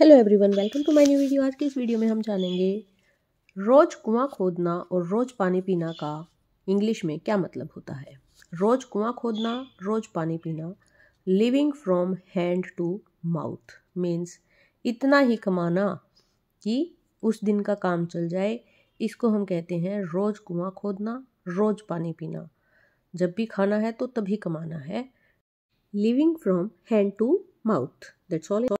hello everyone welcome to my new video आज के इस वीडियो में हम जानेंगे रोज़ कुआं खोदना और रोज़ पानी पीना का इंग्लिश में क्या मतलब होता है रोज़ कुआं खोदना रोज़ पानी पीना living from hand to mouth means इतना ही कमाना कि उस दिन का काम चल जाए इसको हम कहते हैं रोज़ कुआं खोदना रोज़ पानी पीना जब भी खाना है तो तभी कमाना है living from hand to mouth that's all